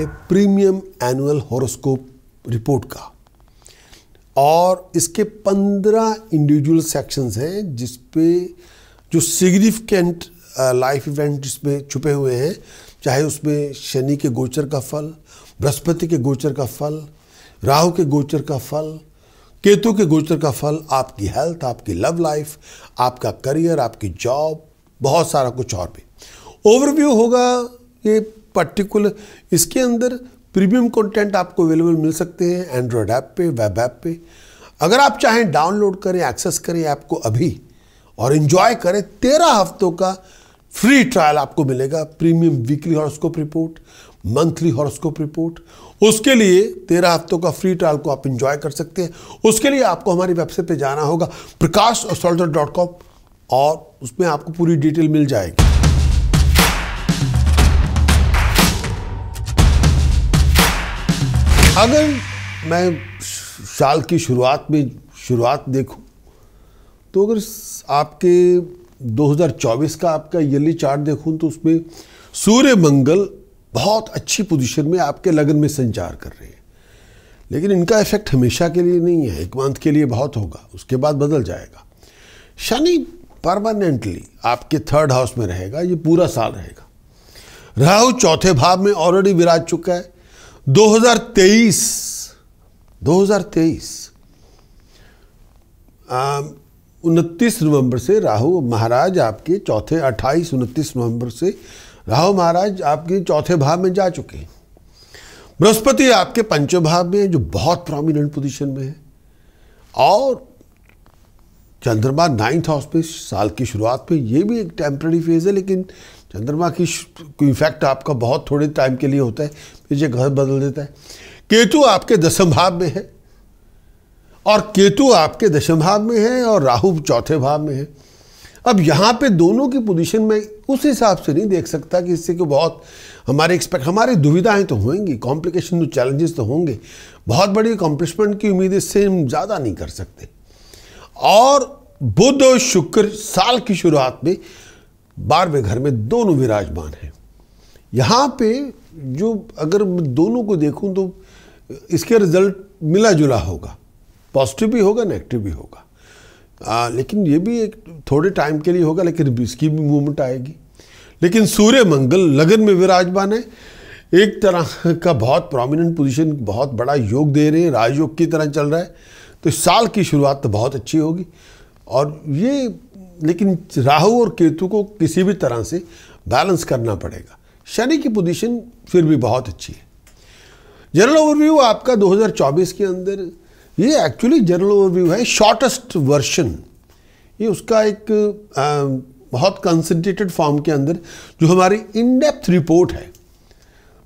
हमारे premium annual horoscope report का और इसके पंद्रह इंडिविजुअल सेक्शंस हैं जिस पे जो सिग्निफिकेंट लाइफ इवेंट जिसमें छुपे हुए हैं चाहे उसमें शनि के गोचर का फल बृहस्पति के गोचर का फल राहु के गोचर का फल केतु के गोचर का फल आपकी हेल्थ आपकी लव लाइफ आपका करियर आपकी जॉब बहुत सारा कुछ और भी ओवरव्यू होगा ये पर्टिकुलर इसके अंदर प्रीमियम कंटेंट आपको अवेलेबल मिल सकते हैं एंड्रॉयड ऐप पे वेब ऐप पे अगर आप चाहें डाउनलोड करें एक्सेस करें आपको अभी और इन्जॉय करें तेरह हफ्तों का फ्री ट्रायल आपको मिलेगा premium weekly horoscope report monthly horoscope report उसके लिए तेरह हफ्तों का फ्री ट्रायल को आप इंजॉय कर सकते हैं उसके लिए आपको हमारी वेबसाइट पे जाना होगा प्रकाश डॉट कॉम और उसमें आपको पूरी डिटेल मिल जाएगी अगर मैं साल की शुरुआत में शुरुआत देखूं तो अगर आपके 2024 का आपका ईयरली चार्ट देखूं तो उसमें सूर्य मंगल बहुत अच्छी पोजीशन में आपके लगन में संचार कर रहे हैं लेकिन इनका इफेक्ट हमेशा के लिए नहीं है एक मंथ के लिए बहुत होगा उसके बाद बदल जाएगा शनि परमानेंटली आपके थर्ड हाउस में रहेगा ये पूरा साल रहेगा राहु चौथे भाव में ऑलरेडी विराज चुका है उनतीस नवंबर से राहु महाराज आपके चौथे अट्ठाईस उनतीस नवंबर से राहु महाराज आपके चौथे भाव में जा चुके हैं बृहस्पति आपके पंचम भाव में जो बहुत प्रोमिनेंट पोजीशन में है और चंद्रमा नाइन्थ हाउस में साल की शुरुआत में ये भी एक टेम्प्ररी फेज़ है लेकिन चंद्रमा की इफेक्ट आपका बहुत थोड़े टाइम के लिए होता है ये घर बदल देता है केतु आपके दसम भाव में है और केतु आपके दशम भाव में है और राहु चौथे भाव में है अब यहाँ पे दोनों की पोजीशन में उस हिसाब से नहीं देख सकता कि इससे कि बहुत हमारे एक्सपेक्ट हमारी दुविधाएं तो होंगी कॉम्प्लिकेशन तो चैलेंजेस तो होंगे बहुत बड़ी अकॉम्प्लिशमेंट की उम्मीद इससे हम ज़्यादा नहीं कर सकते और बुध और शुक्र साल की शुरुआत में बारहवें घर में दोनों विराजमान हैं यहाँ पे जो अगर दोनों को देखूँ तो इसके रिजल्ट मिला जुला होगा पॉजिटिव भी होगा नेगेटिव भी होगा आ, लेकिन ये भी एक थोड़े टाइम के लिए होगा लेकिन इसकी भी मूवमेंट आएगी लेकिन सूर्य मंगल लगन में विराजमान है एक तरह का बहुत प्रोमिनेंट पोजीशन बहुत बड़ा योग दे रहे हैं राजयोग की तरह चल रहा है तो साल की शुरुआत तो बहुत अच्छी होगी और ये लेकिन राहु और केतु को किसी भी तरह से बैलेंस करना पड़ेगा शनि की पोजीशन फिर भी बहुत अच्छी है जनरल ओवरव्यू आपका 2024 के अंदर ये एक्चुअली जनरल ओवरव्यू है शॉर्टेस्ट वर्शन ये उसका एक आ, बहुत कंसनट्रेटेड फॉर्म के अंदर जो हमारी इनडेप्थ रिपोर्ट है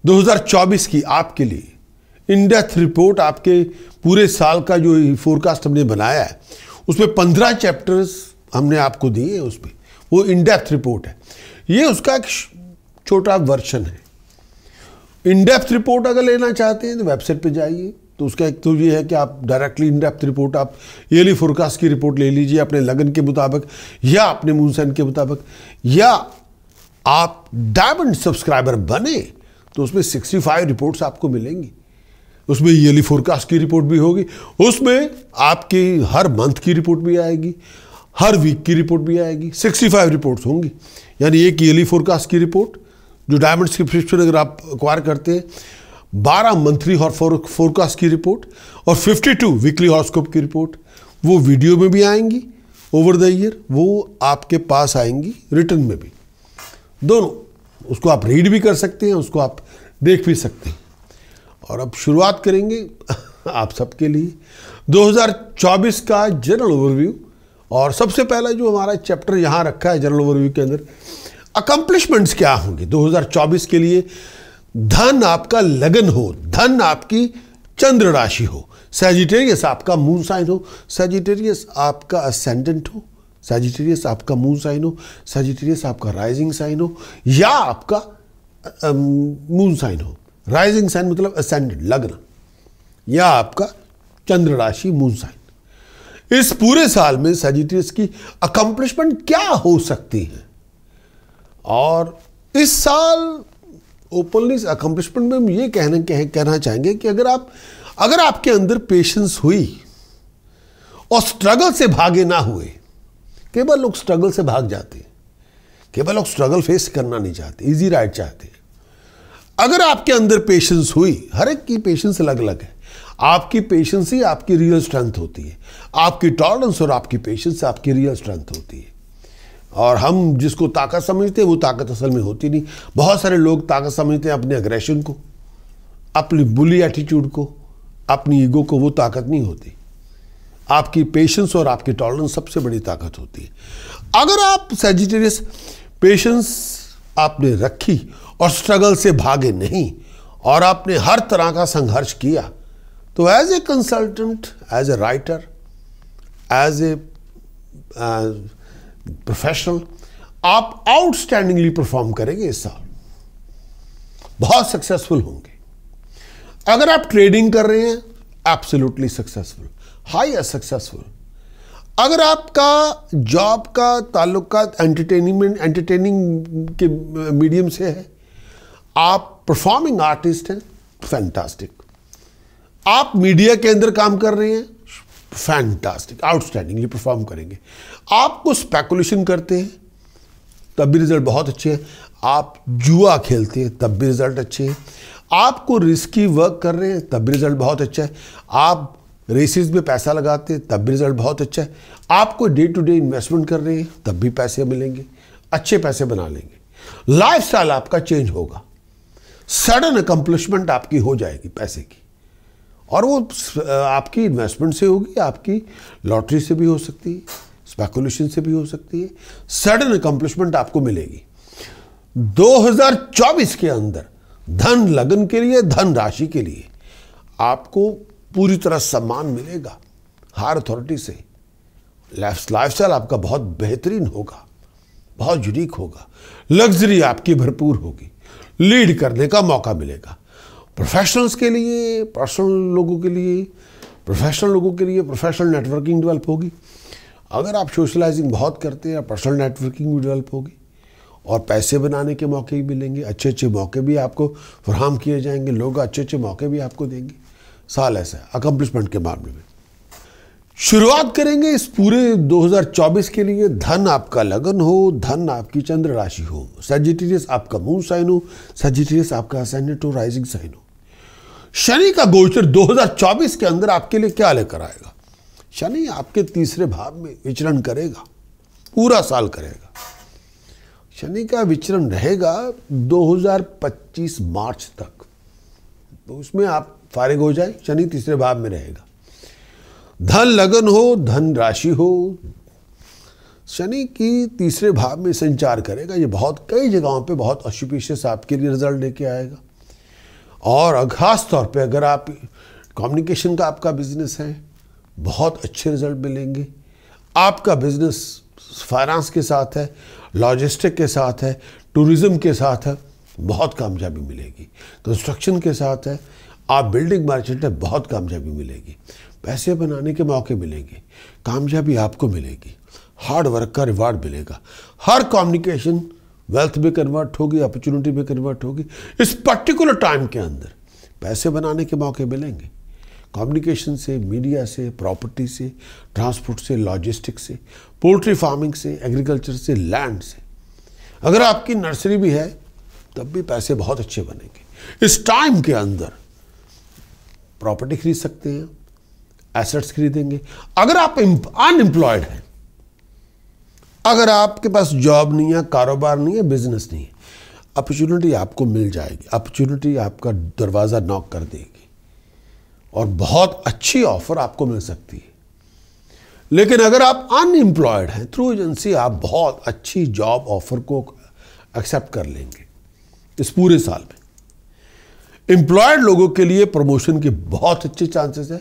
2024 की आपके लिए इनडेप्थ रिपोर्ट आपके पूरे साल का जो फोरकास्ट हमने बनाया है उसमें पंद्रह चैप्टर्स हमने आपको दिए हैं उसमें वो इनडेप्थ रिपोर्ट है ये उसका एक छोटा वर्शन है इन डेप्थ रिपोर्ट अगर लेना चाहते हैं तो वेबसाइट पे जाइए तो उसका एक तो ये है कि आप डायरेक्टली इन डेप्थ रिपोर्ट आप ईयरली फोरकास्ट की रिपोर्ट ले लीजिए अपने लगन के मुताबिक या अपने मूनसैन के मुताबिक या आप डायमंड सब्सक्राइबर बने तो उसमें 65 रिपोर्ट्स आपको मिलेंगी उसमें ईयरली फोरकास्ट की रिपोर्ट भी होगी उसमें आपकी हर मंथ की रिपोर्ट भी आएगी हर वीक की रिपोर्ट भी आएगी 65 रिपोर्ट्स होंगी यानी एक ईयरली फोरकास्ट की रिपोर्ट जो डायमंड्स की फ्रिप्शन अगर आप अक्वायर करते हैं बारह मंथली और फोरकास्ट की रिपोर्ट और फिफ्टी टू वीकली हॉर्स्कोप की रिपोर्ट वो वीडियो में भी आएंगी ओवर द ईयर वो आपके पास आएंगी रिटर्न में भी दोनों उसको आप रीड भी कर सकते हैं उसको आप देख भी सकते हैं और अब शुरुआत करेंगे आप सबके लिए 2024 का जनरल ओवरव्यू और सबसे पहला जो हमारा चैप्टर यहाँ रखा है जनरल ओवरव्यू के अंदर अकम्पलिशमेंट्स क्या होंगे 2024 के लिए धन आपका लगन हो धन आपकी चंद्र राशि हो सेजिटेरियस आपका मून साइन हो सेजिटेरियस आपका असेंडेंट हो सेजिटेरियस आपका मून साइन हो सेजिटेरियस आपका राइजिंग साइन हो या आपका मून साइन हो राइजिंग साइन मतलब असेंडेंट लगना या आपका चंद्र राशि मून साइन इस पूरे साल में सेजिटेरियस की अकम्पलिशमेंट क्या हो सकती है और इस साल ओपनली अकम्पलिशमेंट में हम ये कहने कह, कहना चाहेंगे कि अगर आप अगर आपके अंदर पेशेंस हुई और स्ट्रगल से भागे ना हुए केवल लोग स्ट्रगल से भाग जाते हैं लोग स्ट्रगल फेस करना नहीं चाहते इजी राइड चाहते अगर आपके अंदर पेशेंस हुई हर एक की पेशेंस अलग अलग है आपकी पेशेंस ही आपकी रियल स्ट्रेंथ होती है आपकी टॉलरेंस और आपकी पेशेंस आपकी रियल स्ट्रेंथ होती है और हम जिसको ताकत समझते हैं वो ताकत असल में होती नहीं बहुत सारे लोग ताकत समझते हैं अपने अग्रेशन को अपनी बुली एटीट्यूड को अपनी ईगो को वो ताकत नहीं होती आपकी पेशेंस और आपकी टॉलरेंस सबसे बड़ी ताकत होती है अगर आप सेजिटेरियस पेशेंस आपने रखी और स्ट्रगल से भागे नहीं और आपने हर तरह का संघर्ष किया तो as a consultant as a writer as a professional आप आउटस्टैंडिंगली परफॉर्म करेंगे इस साल बहुत सक्सेसफुल होंगे अगर आप ट्रेडिंग कर रहे हैं एब्सोल्युटली सक्सेसफुल हाई या सक्सेसफुल अगर आपका जॉब का ताल्लुका एंटरटेनमेंट एंटरटेनिंग के मीडियम से है आप परफॉर्मिंग आर्टिस्ट हैं फैंटास्टिक आप मीडिया के अंदर काम कर रहे हैं फैंटास्टिक आउटस्टैंडिंगली परफॉर्म करेंगे आपको स्पेकुलेशन करते हैं तब भी रिज़ल्ट बहुत अच्छे हैं आप जुआ खेलते हैं तब भी रिज़ल्ट अच्छे हैं आपको रिस्की वर्क कर रहे हैं तब भी रिज़ल्ट बहुत अच्छा है आप रेसिस में पैसा लगाते हैं तब भी रिज़ल्ट बहुत अच्छा है आपको डे टू डे इन्वेस्टमेंट कर रहे हैं तब भी पैसे मिलेंगे अच्छे पैसे बना लेंगे लाइफ आपका चेंज होगा सडन अकम्पलिशमेंट आपकी हो जाएगी पैसे की और वो आपकी इन्वेस्टमेंट से होगी आपकी लॉटरी से भी हो सकती है स्पेकुलेशन से भी हो सकती है सडन अकम्पलिशमेंट आपको मिलेगी 2024 के अंदर धन लगन के लिए धन राशि के लिए आपको पूरी तरह सम्मान मिलेगा हायर अथॉरिटी से लाइफ स्टाइल आपका बहुत बेहतरीन होगा बहुत यूनिक होगा लग्जरी आपकी भरपूर होगी लीड करने का मौका मिलेगा प्रोफेशनल्स के लिए पर्सनल लोगों के लिए प्रोफेशनल लोगों के लिए प्रोफेशनल नेटवर्किंग डेवलप होगी अगर आप सोशलाइजिंग बहुत करते हैं पर्सनल नेटवर्किंग भी डेवलप होगी और पैसे बनाने के मौके भी मिलेंगे अच्छे अच्छे मौके भी आपको फ्राहम किए जाएंगे लोग अच्छे अच्छे मौके भी आपको देंगे साल ऐसा है अकम्पलिशमेंट के मामले में शुरुआत करेंगे इस पूरे 2024 के लिए धन आपका लगन हो धन आपकी चंद्र राशि हो सजिटेरियस आपका मून साइन हो सजिटेरियस आपका असेंडेंट हो राइजिंग साइन हो शनि का गोचर 2024 के अंदर आपके लिए क्या लेकर आएगा शनि आपके तीसरे भाव में विचरण करेगा पूरा साल करेगा शनि का विचरण रहेगा 2025 मार्च तक तो उसमें आप फारिग हो जाए शनि तीसरे भाव में रहेगा धन लगन हो धन राशि हो शनि की तीसरे भाव में संचार करेगा ये बहुत कई जगहों पे बहुत ऑक्यूपेशियस आपके लिए रिजल्ट लेके आएगा और खास तौर पे अगर आप कम्युनिकेशन का आपका बिजनेस है बहुत अच्छे रिजल्ट मिलेंगे आपका बिजनेस फाइनेंस के साथ है लॉजिस्टिक के साथ है टूरिज़म के साथ है बहुत कामयाबी मिलेगी कंस्ट्रक्शन के साथ है आप बिल्डिंग मार्चेंट में बहुत कामयाबी मिलेगी पैसे बनाने के मौके मिलेंगे कामयाबी आपको मिलेगी हार्ड वर्क का रिवार्ड मिलेगा हर कम्युनिकेशन वेल्थ में कन्वर्ट होगी अपॉर्चुनिटी में कन्वर्ट होगी इस पर्टिकुलर टाइम के अंदर पैसे बनाने के मौके मिलेंगे कम्युनिकेशन से मीडिया से प्रॉपर्टी से ट्रांसपोर्ट से लॉजिस्टिक से पोल्ट्री फार्मिंग से एग्रीकल्चर से लैंड से अगर आपकी नर्सरी भी है तब भी पैसे बहुत अच्छे बनेंगे इस टाइम के अंदर प्रॉपर्टी खरीद सकते हैं एसेट्स खरीदेंगे अगर आप अनएम्प्लॉयड हैं अगर आपके पास जॉब नहीं है कारोबार नहीं है बिजनेस नहीं है अपॉर्चुनिटी आपको मिल जाएगी अपॉर्चुनिटी आपका दरवाज़ा नॉक कर देगी और बहुत अच्छी ऑफर आपको मिल सकती है लेकिन अगर आप अनएम्प्लॉयड हैं थ्रू एजेंसी आप बहुत अच्छी जॉब ऑफर को एक्सेप्ट कर लेंगे इस पूरे साल में एम्प्लॉयड लोगों के लिए प्रमोशन के बहुत अच्छे चांसेस है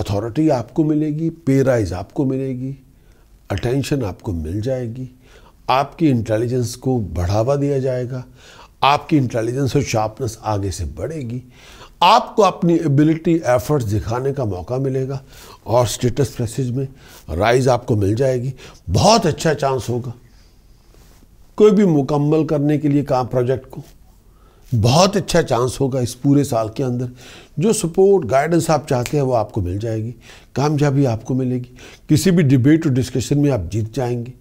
अथॉरिटी आपको मिलेगी पे राइज आपको मिलेगी अटेंशन आपको मिल जाएगी आपकी इंटेलिजेंस को बढ़ावा दिया जाएगा आपकी इंटेलिजेंस और शार्पनेस आगे से बढ़ेगी आपको अपनी एबिलिटी एफर्ट्स दिखाने का मौका मिलेगा और स्टेटस प्रेसिज में राइज आपको मिल जाएगी बहुत अच्छा चांस होगा कोई भी मुकम्मल करने के लिए काम प्रोजेक्ट को बहुत अच्छा चांस होगा इस पूरे साल के अंदर जो सपोर्ट गाइडेंस आप चाहते हैं वो आपको मिल जाएगी कामयाबी आपको मिलेगी किसी भी डिबेट और डिस्कशन में आप जीत जाएंगे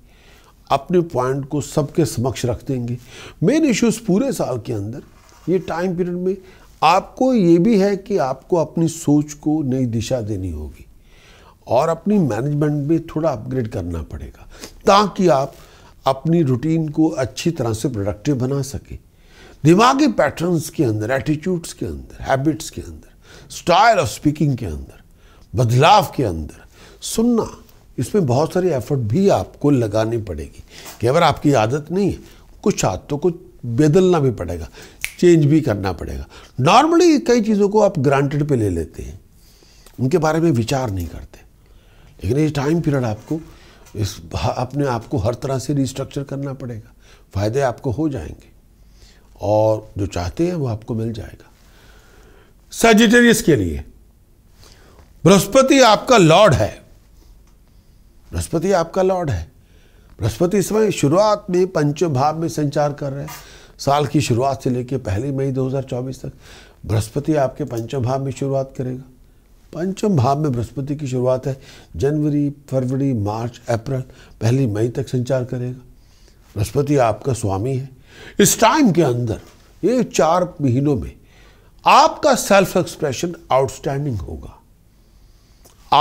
अपने पॉइंट को सबके समक्ष रख देंगे मेन इश्यूज पूरे साल के अंदर ये टाइम पीरियड में आपको ये भी है कि आपको अपनी सोच को नई दिशा देनी होगी और अपनी मैनेजमेंट में थोड़ा अपग्रेड करना पड़ेगा ताकि आप अपनी रूटीन को अच्छी तरह से प्रोडक्टिव बना सकें दिमागी पैटर्न्स के अंदर एटीट्यूड्स के अंदर हैबिट्स के अंदर स्टाइल ऑफ स्पीकिंग के अंदर बदलाव के अंदर सुनना इसमें बहुत सारे एफर्ट भी आपको लगानी पड़ेगी कि अगर आपकी आदत नहीं है कुछ आदतों को बदलना भी पड़ेगा चेंज भी करना पड़ेगा नॉर्मली कई चीज़ों को आप ग्रांटेड पे ले लेते हैं उनके बारे में विचार नहीं करते लेकिन ये टाइम पीरियड आपको इस अपने आप को हर तरह से रिस्ट्रक्चर करना पड़ेगा फ़ायदे आपको हो जाएंगे और जो चाहते हैं वो आपको मिल जाएगा सजिटेरियस के लिए बृहस्पति आपका लॉर्ड है बृहस्पति आपका लॉर्ड है बृहस्पति इस समय शुरुआत में पंचम भाव में संचार कर रहे हैं साल की शुरुआत से लेकर पहली मई 2024 तक बृहस्पति आपके पंचम भाव में शुरुआत करेगा पंचम भाव में बृहस्पति की शुरुआत है जनवरी फरवरी मार्च अप्रैल पहली मई तक संचार करेगा बृहस्पति आपका स्वामी है इस टाइम के अंदर ये चार महीनों में आपका सेल्फ एक्सप्रेशन आउटस्टैंडिंग होगा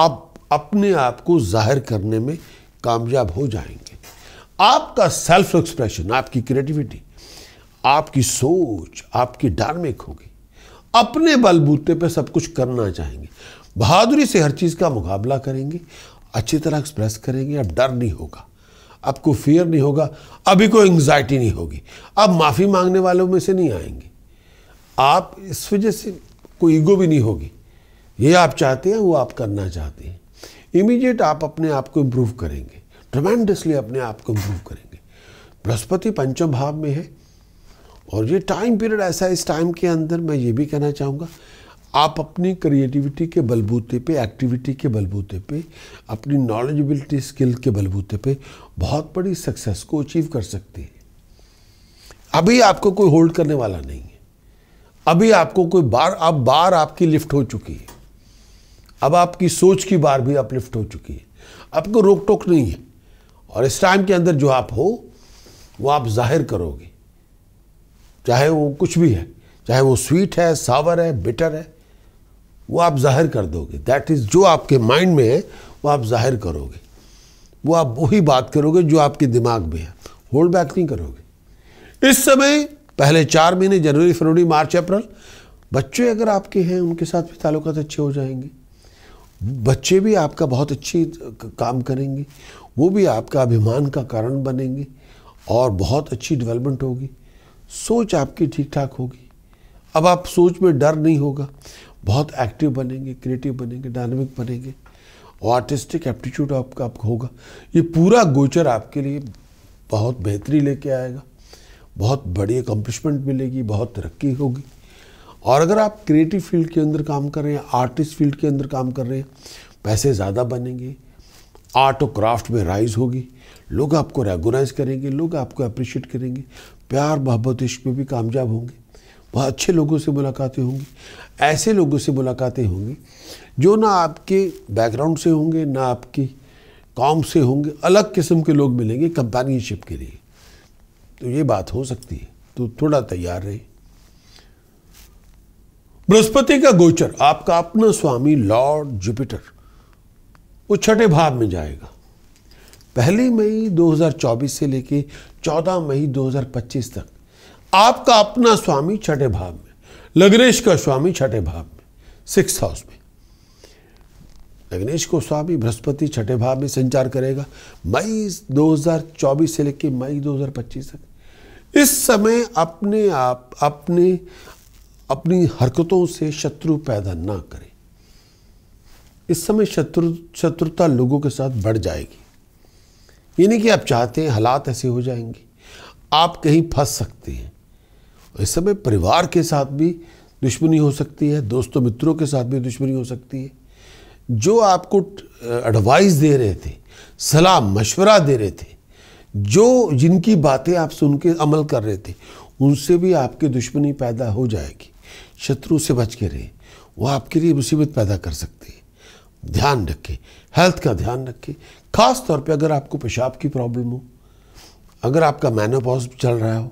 आप अपने आप को जाहिर करने में कामयाब हो जाएंगे आपका सेल्फ एक्सप्रेशन आपकी क्रिएटिविटी आपकी सोच आपकी डार्मिक होगी अपने बलबूते पे सब कुछ करना चाहेंगे बहादुरी से हर चीज़ का मुकाबला करेंगे अच्छी तरह एक्सप्रेस करेंगे अब डर नहीं होगा आपको फियर नहीं होगा अभी कोई एंग्जाइटी नहीं होगी अब माफ़ी मांगने वालों में से नहीं आएंगे आप इस वजह से कोई ईगो भी नहीं होगी ये आप चाहते हैं वो आप करना चाहते हैं इमीडिएट आप अपने आप को इम्प्रूव करेंगे ट्रमेंडसली अपने आप को इम्प्रूव करेंगे बृहस्पति पंचम भाव में है और ये टाइम पीरियड ऐसा है इस टाइम के अंदर मैं ये भी कहना चाहूँगा आप अपनी क्रिएटिविटी के बलबूते पे एक्टिविटी के बलबूते पे अपनी नॉलेजबिलिटी स्किल के बलबूते पे बहुत बड़ी सक्सेस को अचीव कर सकती है अभी आपको कोई होल्ड करने वाला नहीं है अभी आपको कोई बार अब बार आपकी लिफ्ट हो चुकी है अब आपकी सोच की बार भी आप लिफ्ट हो चुकी है आपको रोक टोक नहीं है और इस टाइम के अंदर जो आप हो वो आप जाहिर करोगे चाहे वो कुछ भी है चाहे वो स्वीट है सावर है बिटर है वो आप जाहिर कर दोगे दैट इज़ जो आपके माइंड में है वो आप जाहिर करोगे वो आप वही बात करोगे जो आपके दिमाग में है होल्ड बैक नहीं करोगे इस समय पहले चार महीने जनवरी फरवरी मार्च अप्रैल बच्चे अगर आपके हैं उनके साथ भी ताल्लुक अच्छे हो जाएंगे बच्चे भी आपका बहुत अच्छी काम करेंगे वो भी आपका अभिमान का कारण बनेंगे और बहुत अच्छी डेवलपमेंट होगी सोच आपकी ठीक ठाक होगी अब आप सोच में डर नहीं होगा बहुत एक्टिव बनेंगे क्रिएटिव बनेंगे डायनामिक बनेंगे और आर्टिस्टिक एप्टीट्यूड आपका आपका होगा ये पूरा गोचर आपके लिए बहुत बेहतरी लेके आएगा बहुत बड़ी अकम्पलिशमेंट मिलेगी बहुत तरक्की होगी और अगर आप क्रिएटिव फील्ड के अंदर काम कर रहे हैं आर्टिस्ट फील्ड के अंदर काम कर रहे हैं पैसे ज़्यादा बनेंगे आर्ट और क्राफ्ट में राइज होगी लोग आपको रेगोनाइज करेंगे लोग आपको अप्रिशिएट करेंगे प्यार मोहब्बत इश्क में भी कामयाब होंगे वहाँ अच्छे लोगों से मुलाकातें होंगी ऐसे लोगों से मुलाकातें होंगी जो ना आपके बैकग्राउंड से होंगे ना आपकी कॉम से होंगे अलग किस्म के लोग मिलेंगे कंपेनियनशिप के लिए तो ये बात हो सकती है तो थोड़ा तैयार रहे बृहस्पति का गोचर आपका अपना स्वामी लॉर्ड जुपिटर वो छठे भाव में जाएगा पहली मई 2024 से लेके चौदह मई 2025 तक आपका अपना स्वामी छठे भाव में लग्नेश का स्वामी छठे भाव में सिक्स हाउस में लग्नेश को स्वामी बृहस्पति छठे भाव में संचार करेगा मई 2024 से लेकर मई 2025 तक इस समय अपने आप अपने अपनी हरकतों से शत्रु पैदा ना करें इस समय शत्रु शत्रुता लोगों के साथ बढ़ जाएगी ये नहीं कि आप चाहते हैं हालात ऐसे हो जाएंगे आप कहीं फंस सकते हैं इस समय परिवार के साथ भी दुश्मनी हो सकती है दोस्तों मित्रों के साथ भी दुश्मनी हो सकती है जो आपको एडवाइस दे रहे थे सलाह मशवरा दे रहे थे जो जिनकी बातें आप सुन के अमल कर रहे थे उनसे भी आपकी दुश्मनी पैदा हो जाएगी शत्रु से बच के रहें वो आपके लिए मुसीबत पैदा कर सकते हैं ध्यान रखें हेल्थ का ध्यान रखें खास तौर पे अगर आपको पेशाब की प्रॉब्लम हो अगर आपका मैनोपॉज चल रहा हो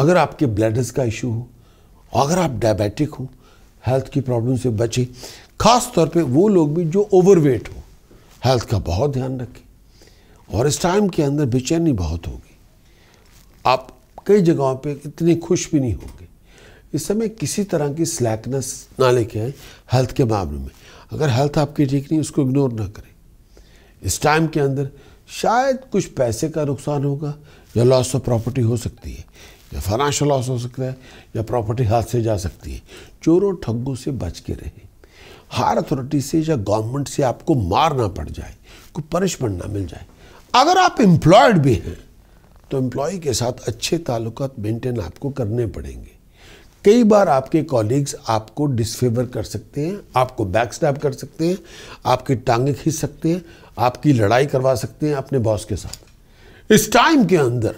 अगर आपके ब्लडस का इशू हो अगर आप डायबिटिक हो हेल्थ की प्रॉब्लम से बचें खास तौर पे वो लोग भी जो ओवरवेट हो हेल्थ का बहुत ध्यान रखें और इस टाइम के अंदर बेचैनी बहुत होगी आप कई जगहों पे इतने खुश भी नहीं होंगे इस समय किसी तरह की स्लैकनेस ना लेके आए हेल्थ के मामले में अगर हेल्थ आपकी ठीक नहीं उसको इग्नोर ना करें इस टाइम के अंदर शायद कुछ पैसे का नुकसान होगा या लॉस ऑफ प्रॉपर्टी हो सकती है या फाइनेंशियल लॉस हो सकता है या प्रॉपर्टी हाथ से जा सकती है चोरों ठगों से बच के रहें हायर अथॉरिटी से या गवर्नमेंट से आपको मार ना पड़ जाए कोई पनिशमेंट ना मिल जाए अगर आप एम्प्लॉयड भी हैं तो एम्प्लॉय के साथ अच्छे ताल्लुक मेंटेन आपको करने पड़ेंगे कई बार आपके कॉलीग्स आपको डिसफेवर कर सकते हैं आपको बैक स्टैप कर सकते हैं आपकी टांगे खींच सकते हैं आपकी लड़ाई करवा सकते हैं अपने बॉस के साथ इस टाइम के अंदर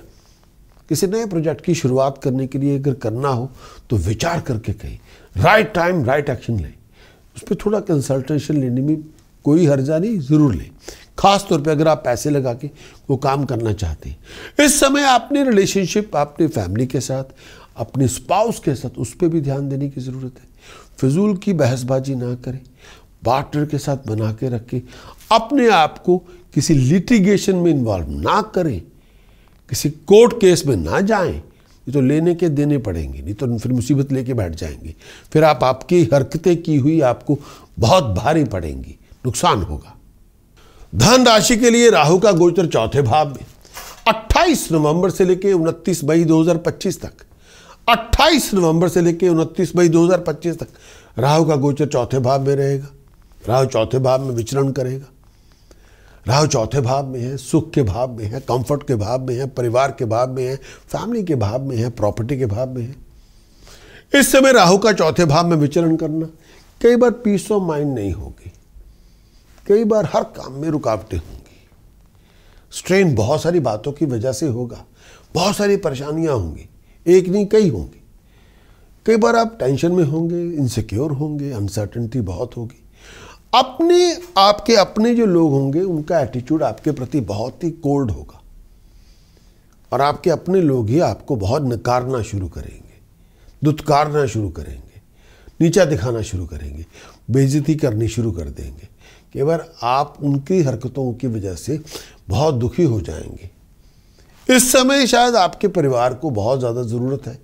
किसी नए प्रोजेक्ट की शुरुआत करने के लिए अगर करना हो तो विचार करके कहीं राइट टाइम राइट एक्शन लें उस पर थोड़ा कंसल्टेशन लेने में कोई हर्जा नहीं ज़रूर लें खास तौर पे अगर आप पैसे लगा के वो काम करना चाहते हैं इस समय आपने रिलेशनशिप आपने फैमिली के साथ अपने स्पाउस के साथ उस पर भी ध्यान देने की ज़रूरत है फिजूल की बहसबाजी ना करें पार्टनर के साथ बना के रखें अपने आप को किसी लिटिगेशन में इन्वॉल्व ना करें किसी कोर्ट केस में ना जाएं ये तो लेने के देने पड़ेंगे नहीं तो फिर मुसीबत लेके बैठ जाएंगे फिर आप आपकी हरकतें की हुई आपको बहुत भारी पड़ेंगी नुकसान होगा धन राशि के लिए राहु का गोचर चौथे भाव में 28 नवंबर से लेकर 29 मई 2025 तक 28 नवंबर से लेकर उनतीस मई 2025 तक राहु का गोचर चौथे भाव में रहेगा राहु चौथे भाव में विचरण करेगा राहु चौथे भाव में है सुख के भाव में है कंफर्ट के भाव में है परिवार के भाव में है फैमिली के भाव में है प्रॉपर्टी के भाव में है इस समय राहु का चौथे भाव में विचरण करना कई बार पीस ऑफ माइंड नहीं होगी कई बार हर काम में रुकावटें होंगी स्ट्रेन बहुत सारी बातों की वजह से होगा बहुत सारी परेशानियां होंगी एक नहीं कई होंगे कई बार आप टेंशन में होंगे इनसिक्योर होंगे अनसर्टनटी बहुत होगी अपने आपके अपने जो लोग होंगे उनका एटीट्यूड आपके प्रति बहुत ही कोल्ड होगा और आपके अपने लोग ही आपको बहुत नकारना शुरू करेंगे दुत्कारना शुरू करेंगे नीचा दिखाना शुरू करेंगे बेजती करनी शुरू कर देंगे कई बार आप उनकी हरकतों की वजह से बहुत दुखी हो जाएंगे इस समय शायद आपके परिवार को बहुत ज़्यादा ज़रूरत है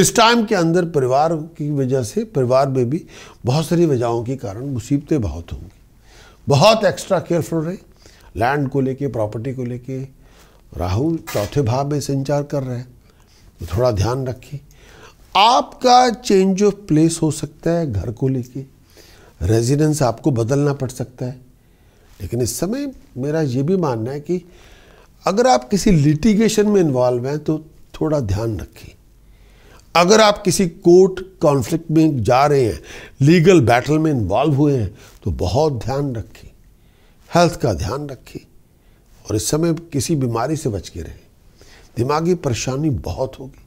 इस टाइम के अंदर परिवार की वजह से परिवार में भी बहुत सारी वजहों के कारण मुसीबतें बहुत होंगी बहुत एक्स्ट्रा केयरफुल रहे लैंड को लेके प्रॉपर्टी को लेके राहु चौथे भाव में संचार कर रहे हैं तो थोड़ा ध्यान रखें आपका चेंज ऑफ प्लेस हो सकता है घर को लेके रेजिडेंस आपको बदलना पड़ सकता है लेकिन इस समय मेरा ये भी मानना है कि अगर आप किसी लिटिगेशन में इन्वॉल्व हैं तो थोड़ा ध्यान रखें अगर आप किसी कोर्ट कॉन्फ्लिक्ट में जा रहे हैं लीगल बैटल में इन्वॉल्व हुए हैं तो बहुत ध्यान रखें हेल्थ का ध्यान रखें और इस समय किसी बीमारी से बच के रहें दिमागी परेशानी बहुत होगी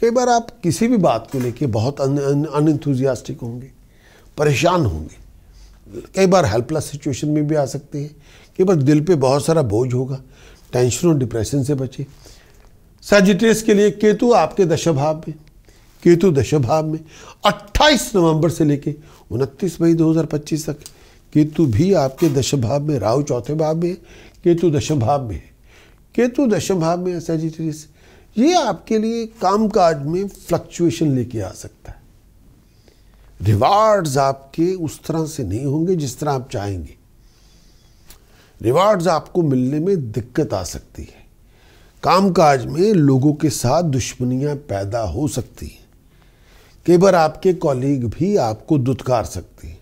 कई बार आप किसी भी बात को लेके बहुत अनएंथुजियास्टिक होंगे परेशान होंगे कई बार हेल्पलेस सिचुएशन में भी आ सकते हैं कई बार दिल पे बहुत सारा बोझ होगा टेंशन और डिप्रेशन से बचे सजिटेस के लिए केतु आपके दशभाव में केतु दशभाव में 28 नवंबर से लेके 29 मई 2025 तक केतु भी आपके दशभाव में राहु चौथे भाव में केतु दशभाव में है केतु दशभाव में सजिटेस ये आपके लिए कामकाज में फ्लक्चुएशन लेके आ सकता है रिवार्ड्स आपके उस तरह से नहीं होंगे जिस तरह आप चाहेंगे रिवार्ड्स आपको मिलने में दिक्कत आ सकती है कामकाज में लोगों के साथ दुश्मनियां पैदा हो सकती हैं कई बार आपके कॉलीग भी आपको दुत्कार सकते हैं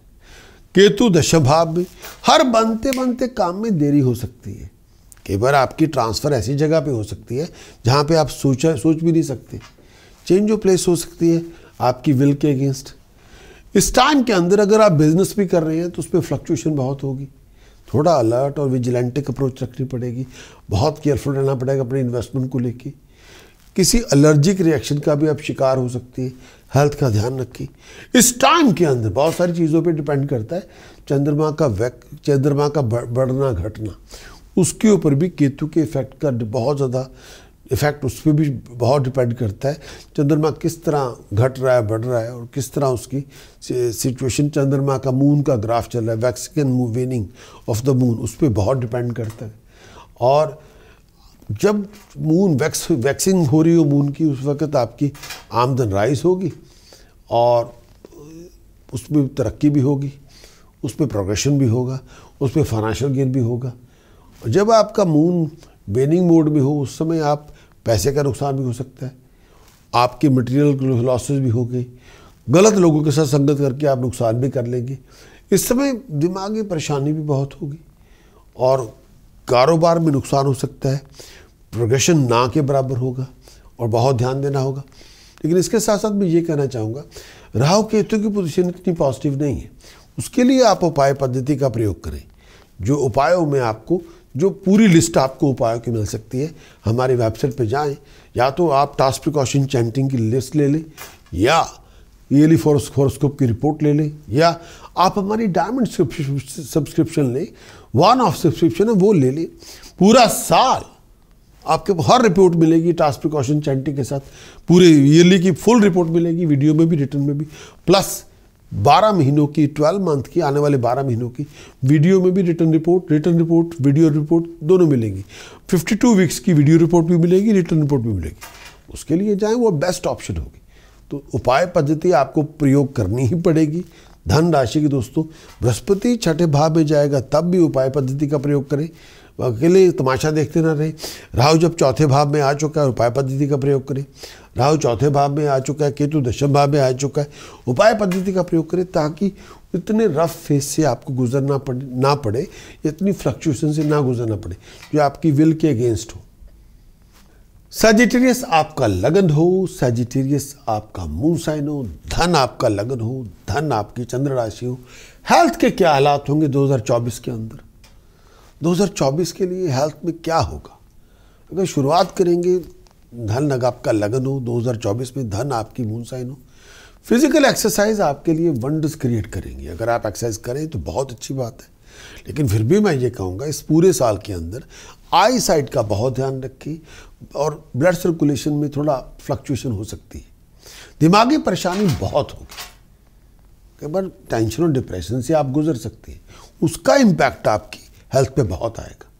केतु भाव में हर बनते बनते काम में देरी हो सकती है कई बार आपकी ट्रांसफ़र ऐसी जगह पे हो सकती है जहाँ पे आप सोचा सोच भी नहीं सकते चेंज ऑफ प्लेस हो सकती है आपकी विल के अगेंस्ट इस टाइम के अंदर अगर आप बिजनेस भी कर रहे हैं तो उस पर फ्लक्चुएशन बहुत होगी थोड़ा अलर्ट और विजिलेंटिक अप्रोच रखनी पड़ेगी बहुत केयरफुल रहना पड़ेगा अपने इन्वेस्टमेंट को लेके किसी एलर्जिक रिएक्शन का भी आप शिकार हो सकती है हेल्थ का ध्यान रखिए इस टाइम के अंदर बहुत सारी चीज़ों पे डिपेंड करता है चंद्रमा का वैक चंद्रमा का बढ़ना घटना उसके ऊपर भी केतु के इफेक्ट का बहुत ज़्यादा इफेक्ट उस पर भी बहुत डिपेंड करता है चंद्रमा किस तरह घट रहा है बढ़ रहा है और किस तरह उसकी सिचुएशन चंद्रमा का मून का ग्राफ चल रहा है waxing waning of the moon उस पर बहुत डिपेंड करता है और जब मून वैक्स वैक्सिंग हो रही हो मून की उस वक्त आपकी आमदन राइज होगी और उसमें तरक्की भी होगी उस पर प्रोग्रेशन भी होगा उस पर फाइनेंशियल गेन भी होगा जब आपका मून वेनिंग मोड में हो उस समय आप पैसे का नुकसान भी हो सकता है आपके मटेरियल लॉसेस भी हो गलत लोगों के साथ संगत करके आप नुकसान भी कर लेंगे इस समय दिमागी परेशानी भी बहुत होगी और कारोबार में नुकसान हो सकता है प्रोग्रेशन ना के बराबर होगा और बहुत ध्यान देना होगा लेकिन इसके साथ साथ मैं ये कहना चाहूँगा राहु केतु की पोजीशन इतनी पॉजिटिव नहीं है उसके लिए आप उपाय पद्धति का प्रयोग करें जो उपायों में आपको जो पूरी लिस्ट आपको उपायों की मिल सकती है हमारी वेबसाइट पर जाएं या तो आप टास्क प्रिकॉशन चैंटिंग की लिस्ट ले लें या ईयरली फोरोस्कोप की रिपोर्ट ले लें या आप हमारी डायमंड सब्सक्रिप्शन लें वन ऑफ सब्सक्रिप्शन है वो ले लें पूरा साल आपके हर रिपोर्ट मिलेगी टास्क प्रिकॉशन चैंटिंग के साथ पूरे ईयरली की फुल रिपोर्ट मिलेगी वीडियो में भी रिटर्न में भी प्लस 12 महीनों की 12 मंथ की आने वाले 12 महीनों की वीडियो में भी return report return report video report दोनों मिलेंगी 52 वीक्स की वीडियो रिपोर्ट भी मिलेगी रिटर्न रिपोर्ट भी मिलेगी उसके लिए जाएँ वो बेस्ट ऑप्शन होगी तो उपाय पद्धति आपको प्रयोग करनी ही पड़ेगी धन राशि की दोस्तों बृहस्पति छठे भाव में जाएगा तब भी उपाय पद्धति का प्रयोग करें अकेले तमाशा देखते ना रहे राहु जब चौथे भाव में आ चुका है उपाय पद्धति का प्रयोग करें राहु चौथे भाव में आ चुका है केतु दशम भाव में आ चुका है उपाय पद्धति का प्रयोग करें ताकि इतने रफ फेस से आपको गुजरना पड़े ना पड़े इतनी फ्लक्चुएशन से ना गुजरना पड़े जो आपकी विल के अगेंस्ट हो सजिटेरियस आपका लगन हो सजिटेरियस आपका मून साइन हो धन आपका लगन हो धन आपकी चंद्र राशि हो हेल्थ के क्या हालात होंगे 2024 के अंदर 2024 के लिए हेल्थ में क्या होगा अगर शुरुआत करेंगे धन अगर आपका लगन हो 2024 में धन आपकी मून साइन हो फिजिकल एक्सरसाइज आपके लिए वंडर्स क्रिएट करेंगी अगर आप एक्सरसाइज करें तो बहुत अच्छी बात है लेकिन फिर भी मैं ये कहूँगा इस पूरे साल के अंदर आई साइड का बहुत ध्यान रखें और ब्लड सर्कुलेशन में थोड़ा फ्लक्चुएशन हो सकती है दिमागी परेशानी बहुत होगी कई बार टेंशन और डिप्रेशन से आप गुजर सकते हैं उसका इम्पैक्ट आपकी हेल्थ पे बहुत आएगा